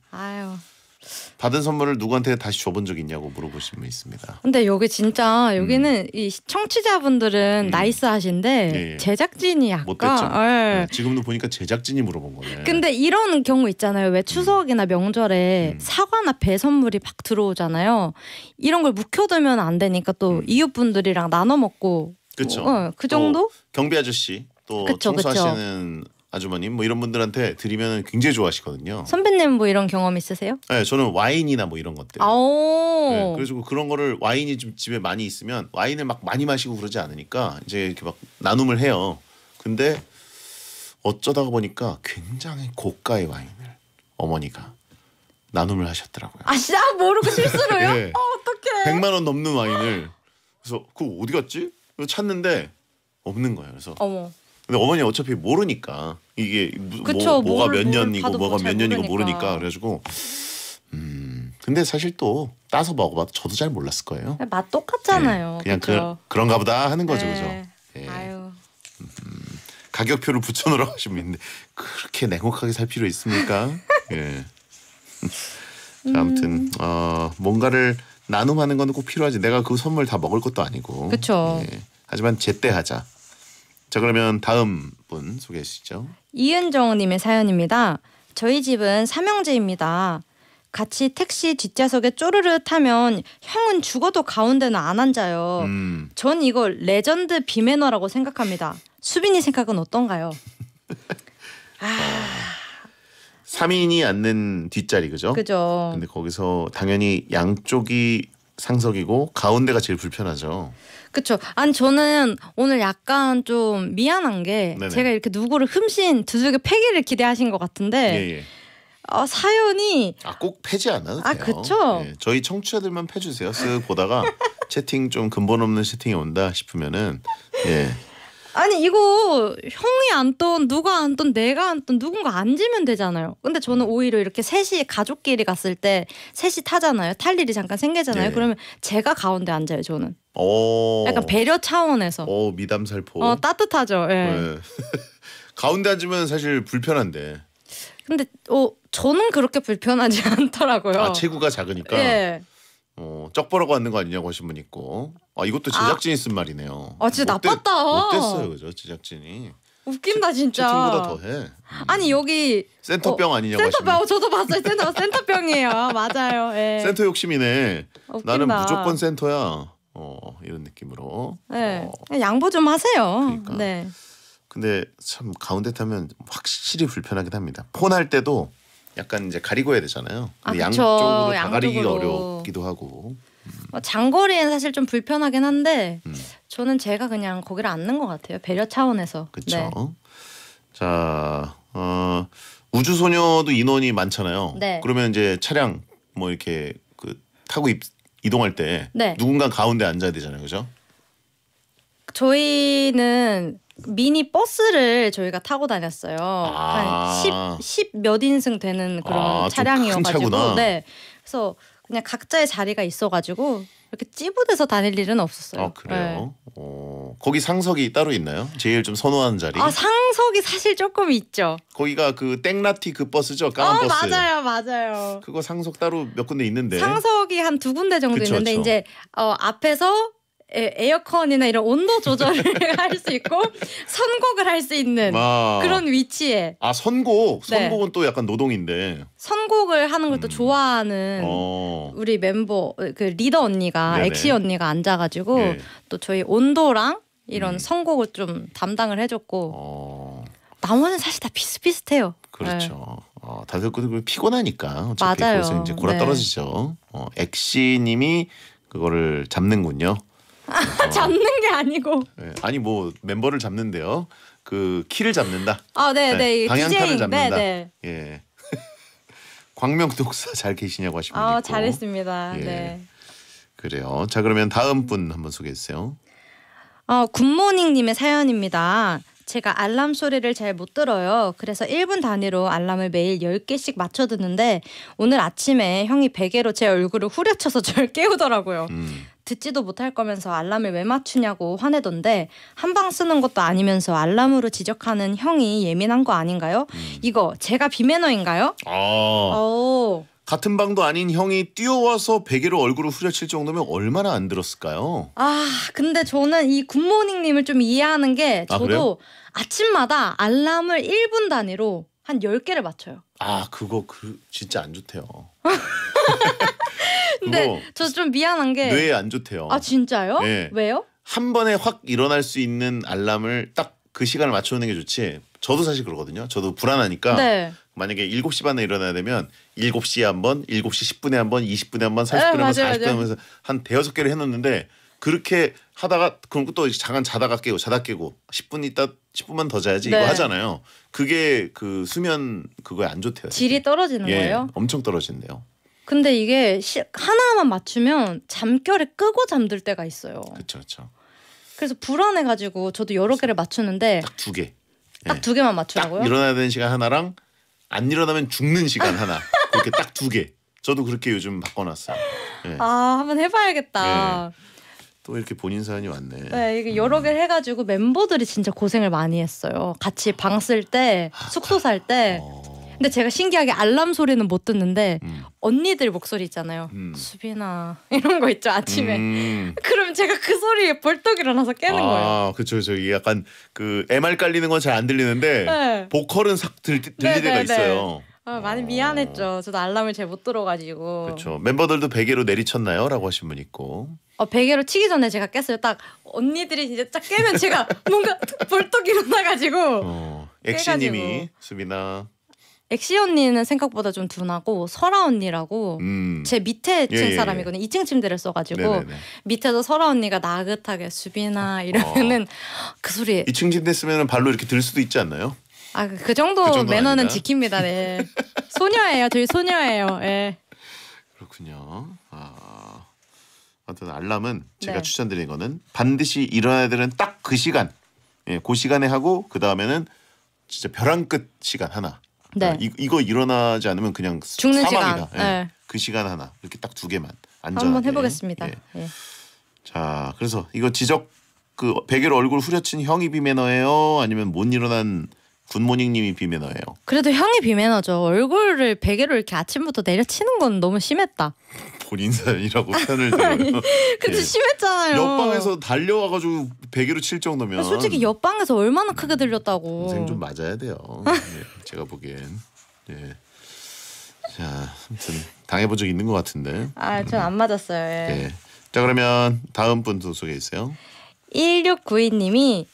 받은 선물을 누구한테 다시 줘본 적 있냐고 물어보신 분 있습니다. 근데 여기 진짜 여기는 음. 이 청취자분들은 음. 나이스하신데 예, 예. 제작진이 아까 예. 예. 지금도 보니까 제작진이 물어본 거네. 근데 이런 경우 있잖아요. 왜 추석이나 음. 명절에 음. 사과나 배 선물이 팍 들어오잖아요. 이런 걸 묵혀두면 안 되니까 또 음. 이웃분들이랑 나눠 먹고 그쵸. 뭐, 어, 그 정도? 경비 아저씨 또 그쵸, 청소하시는 그쵸. 아주머님 뭐 이런 분들한테 드리면 굉장히 좋아하시거든요. 선배님 뭐 이런 경험 있으세요? 네, 저는 와인이나 뭐 이런 것들. 오 네, 그래서 그런 거를 와인이 좀 집에 많이 있으면 와인을 막 많이 마시고 그러지 않으니까 이제 이렇게 막 나눔을 해요. 근데 어쩌다 보니까 굉장히 고가의 와인을 어머니가 나눔을 하셨더라고요. 아, 진짜 모르고 실수로요? 네. 어, 어떡해. 100만 원 넘는 와인을 그래서 그 어디 갔지? 찾는데 없는 거예요. 그래서 어머. 근데 어머니 어차피 모르니까 이게 뭐, 그쵸, 뭐, 가몇 년이고 뭐가 몇 년이고 모르니까. 모르니까 그래가지고 음 근데 사실 또 따서 먹어봐도 저도 잘 몰랐을 거예요. 네, 맛 똑같잖아요. 네, 그냥 그 그, 런가 보다 하는 거죠, 네. 그죠? 네. 음, 가격표를 붙여놓으라고 하시면 있는데 그렇게 냉혹하게 살 필요 있습니까? 예. 자, 아무튼 음. 어, 뭔가를 나눔하는 건 꼭 필요하지. 내가 그 선물 다 먹을 것도 아니고. 그렇죠. 예. 하지만 제때 하자. 자 그러면 다음 분 소개해 주시죠. 이은정님의 사연입니다. 저희 집은 삼형제입니다. 같이 택시 뒷좌석에 쪼르르 타면 형은 죽어도 가운데는 안 앉아요. 음. 전 이거 레전드 비매너라고 생각합니다. 수빈이 생각은 어떤가요? 아. 3인이 앉는 뒷자리 그죠? 그죠. 근데 거기서 당연히 양쪽이 상석이고 가운데가 제일 불편하죠. 그쵸. 아니 저는 오늘 약간 좀 미안한 게 네네. 제가 이렇게 누구를 흠신 두들겨 패기를 기대하신 것 같은데 예, 예. 어, 사연이 아 꼭 패지 않아도 아, 돼요. 그쵸. 예, 저희 청취자들만 패주세요. 쓱 보다가 채팅 좀 근본 없는 채팅이 온다 싶으면은 예. 아니 이거 형이 안떤 누가 안떤 내가 안떤 누군가 앉으면 되잖아요. 근데 저는 오히려 이렇게 셋이 가족끼리 갔을 때 셋이 타잖아요. 탈 일이 잠깐 생기잖아요. 네. 그러면 제가 가운데 앉아요. 저는. 오. 어. 약간 배려 차원에서. 오 어, 미담살포. 어 따뜻하죠. 예. 네. 가운데 앉으면 사실 불편한데. 근데 어 저는 그렇게 불편하지 않더라고요. 아 체구가 작으니까. 예. 어, 쩍벌하고 앉는 거 아니냐고 하신 분 있고 아 이것도 아. 제작진이 쓴 말이네요. 아 진짜 못 나빴다. 못됐어요 그죠 제작진이 웃긴다 채팅보다 진짜. 더해 아니 음. 여기 센터병 아니냐고 센터병 저도 봤어요. 센터 센터병이에요. 맞아요. 예. 센터 욕심이네 웃긴다. 나는 무조건 센터야 어 이런 느낌으로 네. 어, 양보 좀 하세요. 그러니까. 네. 근데 참 가운데 타면 확실히 불편하긴 합니다 폰 할 때도 약간 이제 가리고 해야 되잖아요. 아, 양쪽으로, 양 가리기가 어렵기도 하고. 음. 뭐 장거리엔 사실 좀 불편하긴 한데 음. 저는 제가 그냥 거기를 앉는 것 같아요. 배려 차원에서. 그렇죠. 네. 자, 어, 우주소녀도 인원이 많잖아요. 네. 그러면 이제 차량 뭐 이렇게 그 타고 입, 이동할 때 네. 누군가 가운데 앉아야 되잖아요, 그죠? 저희는 미니 버스를 저희가 타고 다녔어요. 아~ 한10몇 10 인승 되는 그런 아, 차량이어가지고, 네. 그래서 그냥 각자의 자리가 있어가지고 이렇게 찌부대서 다닐 일은 없었어요. 아 그래요? 네. 어, 거기 상석이 따로 있나요? 제일 좀 선호하는 자리? 아 상석이 사실 조금 있죠. 거기가 그 땡라티 그 버스죠, 까만 어, 버스. 맞아요, 맞아요. 그거 상석 따로 몇 군데 있는데. 상석이 한 두 군데 정도 그쵸, 있는데 그쵸. 이제 어, 앞에서 에어컨이나 이런 온도 조절을 할 수 있고 선곡을 할 수 있는 아, 그런 위치에 아 선곡 네. 선곡은 네. 또 약간 노동인데 선곡을 하는 걸또 음. 좋아하는 어. 우리 멤버 그 리더 언니가 네네. 엑시 언니가 앉아가지고 네. 또 저희 온도랑 이런 음. 선곡을 좀 담당을 해줬고 어. 나머지는 사실 다 비슷비슷해요. 그렇죠. 네. 어, 다들 그리고 그 피곤하니까 맞아요. 그래서 이제 골아 네. 떨어지죠. 어, 엑시님이 그거를 잡는군요. 아, 어. 잡는 게 아니고. 네, 아니 뭐 멤버를 잡는데요. 그 키를 잡는다. 아, 네, 네. 네 방향타를 네, 잡는다. 네, 네. 예. 광명독사 잘 계시냐고 하시면 아, 있고. 잘했습니다. 예. 네. 그래요. 자 그러면 다음 분 한번 소개해 주세요. 어, 굿모닝님의 사연입니다. 제가 알람 소리를 잘 못 들어요. 그래서 1분 단위로 알람을 매일 10개씩 맞춰 듣는데 오늘 아침에 형이 베개로 제 얼굴을 후려쳐서 절 깨우더라고요. 음. 듣지도 못할 거면서 알람을 왜 맞추냐고 화내던데 한 방 쓰는 것도 아니면서 알람으로 지적하는 형이 예민한 거 아닌가요? 음. 이거 제가 비매너인가요? 아. 오. 같은 방도 아닌 형이 뛰어와서 베개로 얼굴을 후려칠 정도면 얼마나 안 들었을까요? 아, 근데 저는 이 굿모닝님을 좀 이해하는 게 아, 저도 아, 아침마다 알람을 1분 단위로 한 10개를 맞춰요. 아, 그거 그 진짜 안 좋대요. 근데 저 좀 미안한 게 뇌에 안 좋대요. 아, 진짜요? 네. 왜요? 한 번에 확 일어날 수 있는 알람을 딱 그 시간을 맞춰놓는게 좋지. 저도 사실 그러거든요. 저도 불안하니까 네. 만약에 7시 반에 일어나야 되면 7시에 한 번, 7시 10분에 한 번, 20분에 한 번, 30분에 한 번, 40분에 한번한 대여섯 개를 해 놓는데 그렇게 하다가 그럼 또 잠깐 자다가 깨고 자다 깨고 10분 있다 10분만 더 자야지 네. 이거 하잖아요. 그게 그 수면 그거에 안 좋대요. 질이 떨어지는 예, 거예요? 엄청 떨어진대요. 근데 이게 시, 하나만 맞추면 잠결에 끄고 잠들 때가 있어요. 그렇죠, 그렇죠. 그래서 불안해가지고 저도 여러 개를 맞추는데 딱 두 개. 딱두 예. 개만 맞추라고요? 딱 일어나야 되는 시간 하나랑 안 일어나면 죽는 시간 하나. 그렇게 딱 두 개. 저도 그렇게 요즘 바꿔놨어요. 네. 아 한번 해봐야겠다. 네. 또 이렇게 본인 사연이 왔네. 네, 이게 여러 음. 개를 해가지고 멤버들이 진짜 고생을 많이 했어요. 같이 방 쓸 때, 아, 숙소 살 때. 어. 근데 제가 신기하게 알람 소리는 못 듣는데 음. 언니들 목소리 있잖아요. 음. 수빈아 이런 거 있죠 아침에. 음. 그럼 제가 그 소리에 벌떡 일어나서 깨는 아, 거예요. 아 그렇죠, 그렇죠. 약간 그 MR 깔리는 건 잘 안 들리는데 네. 보컬은 싹 들, 네, 릴 때가 네, 네. 있어요. 어, 많이 미안했죠. 저도 알람을 잘못 들어가지고. 그렇죠. 멤버들도 베개로 내리쳤나요? 라고 하신 분 있고. 어, 베개로 치기 전에 제가 깼어요. 딱 언니들이 이제 딱 깨면 제가 뭔가 벌떡 일어나가지고. 어, 엑시님이 수빈아. 엑시 언니는 생각보다 좀 둔하고 설아 언니라고 음. 제 밑에 층 예, 예, 예, 사람이거든요. 2층 침대를 써가지고 네네네. 네, 네. 밑에서 설아 언니가 나긋하게 수빈아 어. 이러면은 어. 그 소리. 2층 침대 쓰면 발로 이렇게 들 수도 있지 않나요? 아, 그, 그 정도 그 매너는 아니다. 지킵니다. 네. 소녀예요. 저희 소녀예요. 네. 그렇군요. 아. 아무튼 알람은 제가 네. 추천드리는 거는 반드시 일어나야 되는 딱 그 시간. 예, 그 시간에 하고 그다음에는 진짜 벼랑 끝 시간 하나. 네. 이, 이거 일어나지 않으면 그냥 죽는 사망이다. 시간. 예. 네. 그 시간 하나. 이렇게 딱 두 개만. 안전하게. 한번 해 보겠습니다. 예. 예. 자, 그래서 이거 지적 그 베개로 얼굴 후려친 형이 비매너예요? 아니면 못 일어난 굿모닝님이 비매너예요. 그래도 형이 비매너죠. 얼굴을 베개로 이렇게 아침부터 내려치는 건 너무 심했다. 본인 사연이라고 편을 들어요. 근데 예. 심했잖아요. 옆방에서 달려와가지고 베개로 칠 정도면 솔직히 옆방에서 얼마나 크게 들렸다고. 선생 좀 맞아야 돼요. 예, 제가 보기엔. 예. 자, 아무튼 당해본 적 있는 것 같은데. 아, 전 안 맞았어요. 예. 예. 자, 그러면 다음 분 소개해 주세요. 1692님이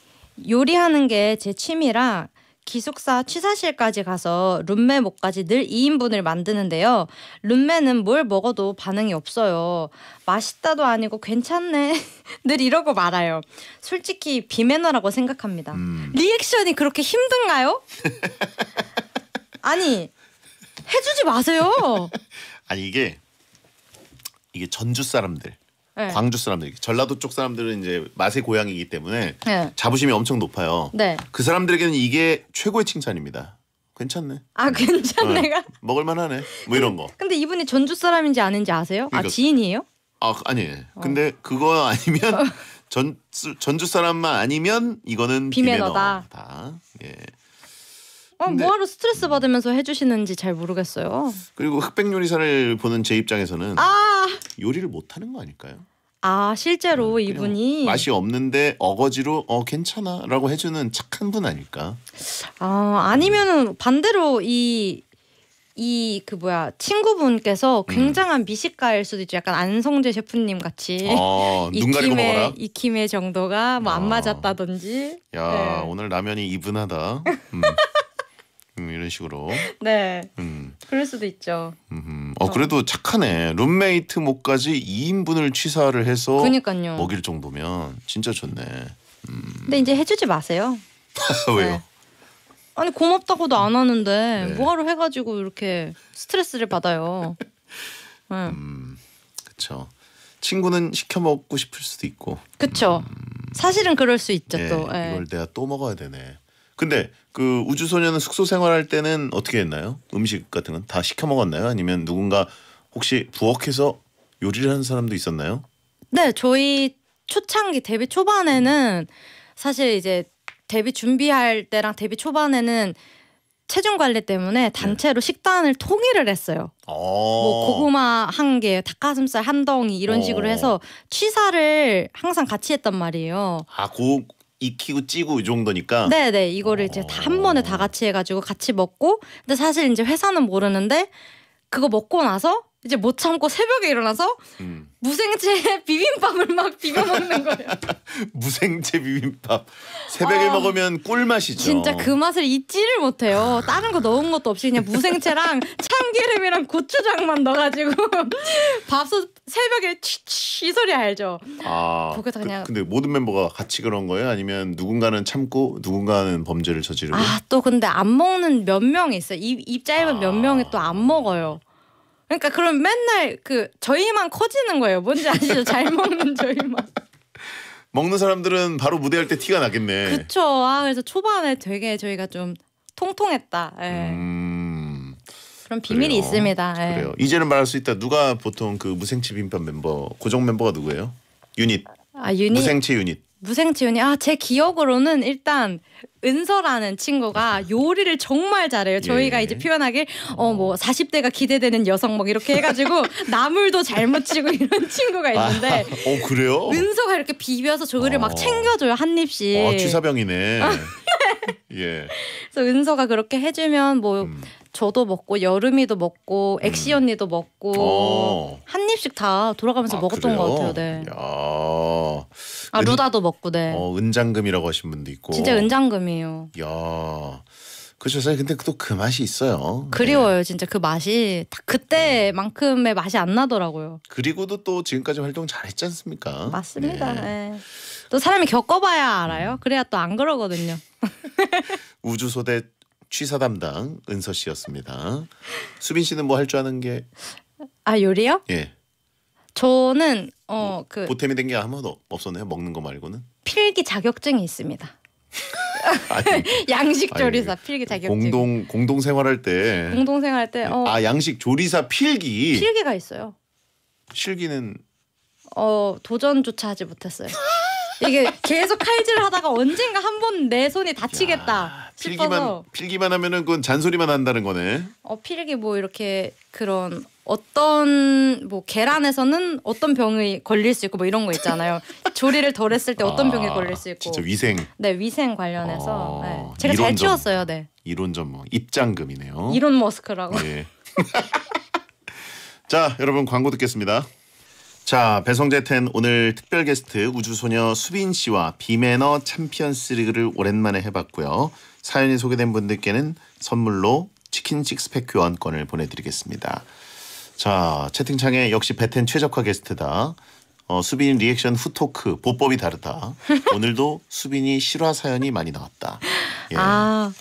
요리하는 게 제 취미라 기숙사 취사실까지 가서 룸메 목까지 늘 2인분을 만드는데요. 룸메는 뭘 먹어도 반응이 없어요. 맛있다도 아니고 괜찮네. 늘 이러고 말아요. 솔직히 비매너라고 생각합니다. 음. 리액션이 그렇게 힘든가요? 아니, 해주지 마세요. 아니 이게 이게 전주 사람들 네. 광주 사람들, 전라도 쪽 사람들은 이제 맛의 고향이기 때문에 네. 자부심이 엄청 높아요. 네. 그 사람들에게는 이게 최고의 칭찬입니다. 괜찮네. 아 네. 괜찮네가 네. 먹을만하네. 뭐 이런 거. 근데 이분이 전주 사람인지 아닌지 아세요? 아, 그러니까, 아 지인이에요? 아 아니. 어. 근데 그거 아니면 어. 전 전주 사람만 아니면 이거는 비매너다. 다 예. 어, 뭐하러 스트레스 받으면서 해주시는지 잘 모르겠어요. 그리고 흑백 요리사를 보는 제 입장에서는 아 요리를 못하는 거 아닐까요? 아 실제로 음, 이분이 맛이 없는데 어거지로 어 괜찮아라고 해주는 착한 분 아닐까? 아 아니면은 반대로 이 이 그 뭐야 친구분께서 음. 굉장한 미식가일 수도 있죠. 약간 안성재 셰프님 같이 어, 아, 눈가리 먹어라. 이 김의 정도가 뭐안 아. 맞았다든지. 야 네. 오늘 라면이 이분하다. 음. 음, 이런 식으로. 네. 음. 그럴 수도 있죠. 음. 어, 어, 그래도 착하네. 룸메이트 목까지 2인분을 취사를 해서 그니까요. 먹일 정도면 진짜 좋네. 음. 근데 이제 해주지 마세요. 왜요? 네. 아니 고맙다고도 안 하는데 네. 뭐하러 해가지고 이렇게 스트레스를 받아요. 네. 음, 그렇죠. 친구는 시켜 먹고 싶을 수도 있고. 그렇죠. 음. 사실은 그럴 수 있죠 네, 또. 네. 이걸 내가 또 먹어야 되네. 근데 그우주소년은 숙소 생활할 때는 어떻게 했나요? 음식 같은 건 다 시켜 먹었나요? 아니면 누군가 혹시 부엌에서 요리를 하는 사람도 있었나요? 네, 저희 초창기 데뷔 초반에는 사실 이제 데뷔 준비할 때랑 데뷔 초반에는 체중 관리 때문에 네. 단체로 네. 식단을 통일을 했어요. 어. 뭐 고구마 한 개, 닭가슴살 한 덩이 이런 식으로 어. 해서 취사를 항상 같이 했단 말이에요. 아, 고 익히고 찌고 이 정도니까. 네네 이거를 이제 다 한 번에 다 어. 같이 해가지고 같이 먹고. 근데 사실 이제 회사는 모르는데 그거 먹고 나서 이제 못 참고 새벽에 일어나서 음. 무생채 비빔밥을 막 비벼 먹는 거예요. 무생채 비빔밥. 새벽에 아, 먹으면 꿀맛이죠. 진짜 그 맛을 잊지를 못해요. 다른 거 넣은 것도 없이 그냥 무생채랑 참기름이랑 고추장만 넣어가지고 밥솥 새벽에 치치 소리 알죠? 아, 거기서 그, 그냥 그, 근데 모든 멤버가 같이 그런 거예요? 아니면 누군가는 참고 누군가는 범죄를 저지르고? 아또 근데 안 먹는 몇명 있어요. 입, 입 짧은 아. 몇 명이 또 안 먹어요. 그러니까 그럼 맨날 그 저희만 커지는 거예요. 뭔지 아시죠? 잘 먹는 저희만. 먹는 사람들은 바로 무대할 때 티가 나겠네. 그쵸. 아 그래서 초반에 되게 저희가 좀 통통했다. 예. 음. 그런 비밀이 그래요. 있습니다. 예. 그래요. 이제는 말할 수 있다. 누가 보통 그 무생치 빈판 멤버 고정 멤버가 누구예요? 유닛. 아 유닛. 무생치 유닛. 무생치 유닛. 아제 기억으로는 일단 은서라는 친구가 아. 요리를 정말 잘해요. 저희가 예. 이제 표현하길 어뭐 40대가 어. 기대되는 여성 막 뭐 이렇게 해가지고 나물도 잘못 치고 이런 친구가 있는데. 아, 어 그래요? 은서가 이렇게 비벼서 조리를 어. 막 챙겨줘요 한 입씩. 어 취사병이네. 네. 예. 그래서 은서가 그렇게 해주면 뭐 음. 저도 먹고 여름이도 먹고 음. 엑시 언니도 먹고 어. 한 입씩 다 돌아가면서 아, 먹었던 그래요? 것 같아요. 네. 야. 아 은, 루다도 먹고 네. 어, 은장금이라고 하신 분도 있고. 진짜 은장금이에요. 야. 그렇죠. 사실 근데 또 그 맛이 있어요. 네. 그리워요. 네. 진짜 그 맛이 딱 그때만큼의 맛이 안 나더라고요. 그리고도 또 지금까지 활동 잘했지 않습니까? 맞습니다. 네. 네. 또 사람이 겪어봐야 알아요. 그래야 또 안 그러거든요. 우주소대 취사 담당 은서 씨였습니다. 수빈 씨는 뭐 할 줄 아는 게? 아 요리요? 예. 저는 어그 뭐, 그 보탬이 된게 아무도 없었네요. 먹는 거 말고는. 필기 자격증이 있습니다. 양식 조리사 아니, 필기 자격증. 공동 공동 생활할 때. 공동 생활할 때. 어, 아 양식 조리사 필기. 필기가 있어요. 실기는. 어 도전조차 하지 못했어요. 이게 계속 칼질 하다가 언젠가 한 번 내 손이 다치겠다. 야. 필기만 필기만 하면은 그건 잔소리만 한다는 거네. 어 필기 뭐 이렇게 그런 어떤 뭐 계란에서는 어떤 병이 걸릴 수 있고 뭐 이런 거 있잖아요. 조리를 덜 했을 때 어떤 아, 병에 걸릴 수 있고. 진짜 위생. 네 위생 관련해서 아, 네. 제가 이론점, 잘 치웠어요. 네. 이론 전문 뭐 입장금이네요. 이론 머스크라고. 네. 자 여러분 광고 듣겠습니다. 자 배성재텐 오늘 특별 게스트 우주소녀 수빈 씨와 비매너 챔피언스리그를 오랜만에 해봤고요. 사연이 소개된 분들께는 선물로 치킨 식스팩 교환권을 보내드리겠습니다. 자 채팅창에 역시 베텐 최적화 게스트다. 어, 수빈 리액션 후토크 보법이 다르다. 오늘도 수빈이 실화 사연이 많이 나왔다. 예. 아,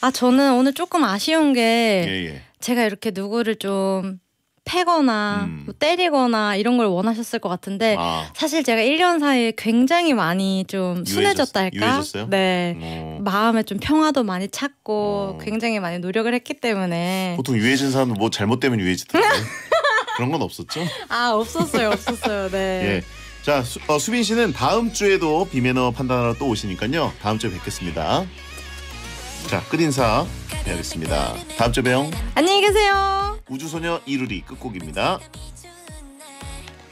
아 저는 오늘 조금 아쉬운 게 예, 예. 제가 이렇게 누구를 좀 패거나 음. 뭐 때리거나 이런 걸 원하셨을 것 같은데 아. 사실 제가 1년 사이에 굉장히 많이 좀 순해졌다 할까? 유해졌어요? 네. 어. 마음에 좀 평화도 많이 찾고 어. 굉장히 많이 노력을 했기 때문에 보통 유해진 사람은 뭐 잘못되면 유해지던데 그런 건 없었죠? 아 없었어요 없었어요 네. 예. 자 수, 어, 수빈 씨는 다음 주에도 비매너 판단하러 또 오시니까요. 다음 주에 뵙겠습니다. 자, 끝인사 해야겠습니다. 다음 주에 봬요. 안녕히 계세요. 우주소녀 이루리 끝곡입니다.